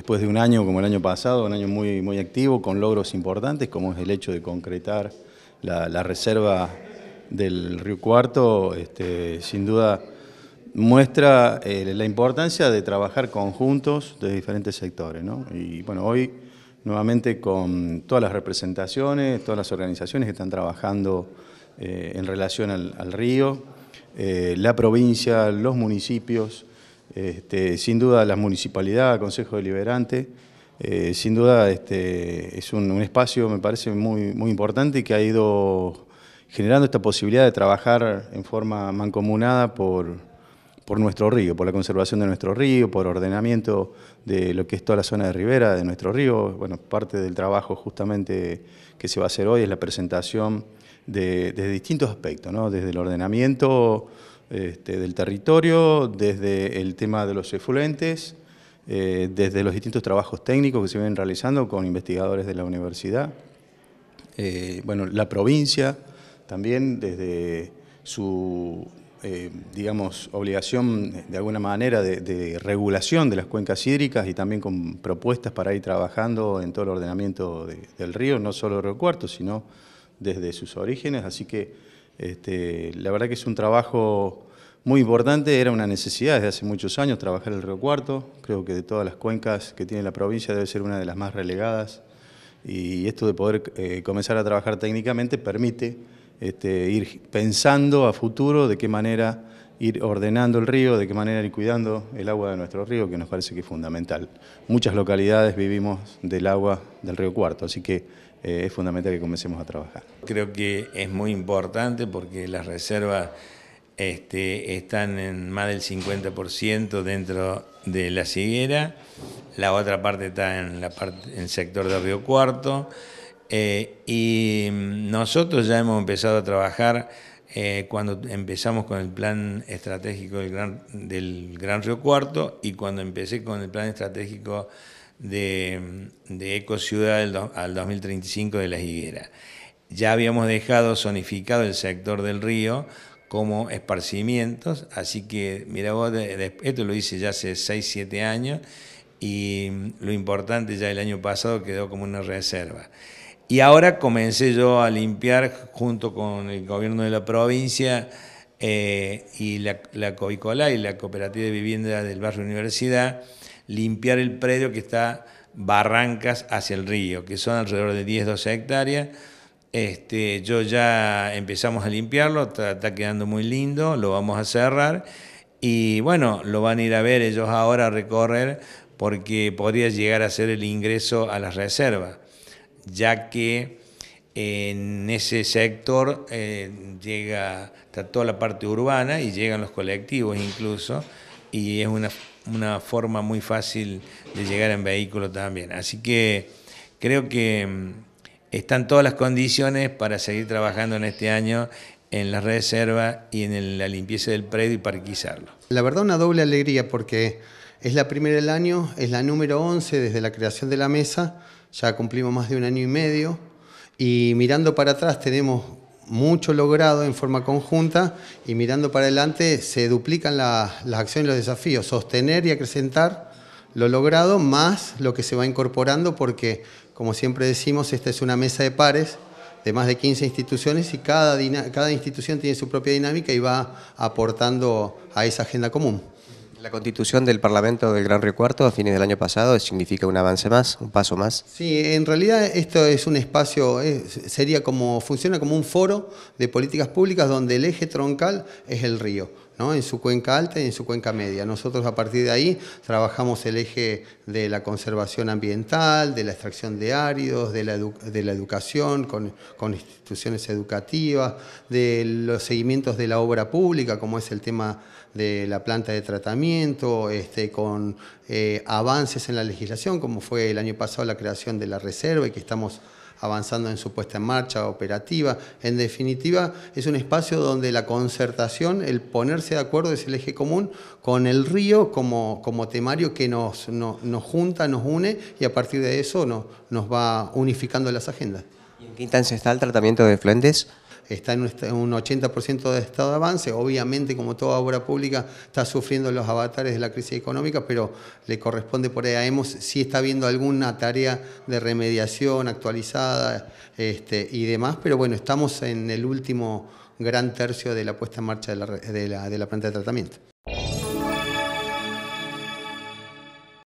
después de un año como el año pasado, un año muy, muy activo, con logros importantes, como es el hecho de concretar la, reserva del Río Cuarto, este, sin duda muestra eh, la importancia de trabajar conjuntos de diferentes sectores. Y bueno, hoy nuevamente con todas las representaciones, todas las organizaciones que están trabajando eh, en relación al, río, eh, la provincia, los municipios, este, sin duda las municipalidades, Consejo Deliberante, eh, sin duda este, es un, espacio, me parece, muy, muy importante que ha ido generando esta posibilidad de trabajar en forma mancomunada por, por nuestro río, por la conservación de nuestro río, por ordenamiento de lo que es toda la zona de ribera de nuestro río. Bueno, parte del trabajo justamente que se va a hacer hoy es la presentación de, distintos aspectos, ¿no? desde el ordenamiento este, del territorio, desde el tema de los efluentes, eh, desde los distintos trabajos técnicos que se vienen realizando con investigadores de la universidad, eh, bueno, la provincia también desde su, eh, digamos, obligación de alguna manera de, regulación de las cuencas hídricas y también con propuestas para ir trabajando en todo el ordenamiento del río, no solo Río Cuarto, sino desde sus orígenes, así que este, la verdad que es un trabajo muy importante, era una necesidad desde hace muchos años trabajar el río Cuarto, creo que de todas las cuencas que tiene la provincia debe ser una de las más relegadas y esto de poder eh, comenzar a trabajar técnicamente permite este, ir pensando a futuro de qué manera ir ordenando el río, de qué manera ir cuidando el agua de nuestro río, que nos parece que es fundamental. Muchas localidades vivimos del agua del río Cuarto, así que eh, es fundamental que comencemos a trabajar. Creo que es muy importante porque las reservas este, están en más del 50% dentro de la higuera, la otra parte está en, el sector de Río Cuarto, eh, y nosotros ya hemos empezado a trabajar eh, cuando empezamos con el plan estratégico del Gran, Río Cuarto y cuando empecé con el plan estratégico de, Eco Ciudad al, al 2035 de la higuera. Ya habíamos dejado zonificado el sector del río como esparcimientos. Así que, mira vos, esto lo hice ya hace 6, 7 años y lo importante ya el año pasado quedó como una reserva. Y ahora comencé yo a limpiar junto con el gobierno de la provincia eh, y la, la y la Cooperativa de Vivienda del Barrio Universidad, limpiar el predio que está barrancas hacia el río, que son alrededor de 10, 12 hectáreas este, yo ya empezamos a limpiarlo, está, quedando muy lindo, lo vamos a cerrar y bueno, lo van a ir a ver ellos ahora a recorrer porque podría llegar a ser el ingreso a las reservas, ya que en ese sector eh, llega, toda la parte urbana y llegan los colectivos incluso y es una, una forma muy fácil de llegar en vehículo también. Así que creo que mm, están todas las condiciones para seguir trabajando en este año en la reserva y en la limpieza del predio y parquizarlo. La verdad una doble alegría porque es la primera del año, es la número 11 desde la creación de la mesa, ya cumplimos más de un año y medio y mirando para atrás tenemos mucho logrado en forma conjunta y mirando para adelante se duplican las acciones y los desafíos, sostener y acrecentar lo logrado más lo que se va incorporando porque, como siempre decimos, esta es una mesa de pares de más de 15 instituciones y cada, cada institución tiene su propia dinámica y va aportando a esa agenda común. La constitución del Parlamento del Gran Río Cuarto a fines del año pasado significa un avance más, un paso más. Sí, en realidad esto es un espacio, sería como, funciona como un foro de políticas públicas donde el eje troncal es el río en su cuenca alta y en su cuenca media. Nosotros a partir de ahí trabajamos el eje de la conservación ambiental, de la extracción de áridos, de la, educación con, instituciones educativas, de los seguimientos de la obra pública, como es el tema de la planta de tratamiento, este, con eh, avances en la legislación, como fue el año pasado la creación de la reserva y que estamos avanzando en su puesta en marcha operativa. En definitiva, es un espacio donde la concertación, el ponerse de acuerdo es el eje común con el río como, temario que nos, junta, nos une y a partir de eso nos va unificando las agendas. ¿Y en qué instancia está el tratamiento de fluentes? está en un 80% de estado de avance. Obviamente, como toda obra pública, está sufriendo los avatares de la crisis económica, pero le corresponde por ahí a EMOS si está viendo alguna tarea de remediación actualizada este, y demás. Pero bueno, estamos en el último gran tercio de la puesta en marcha de la planta de tratamiento.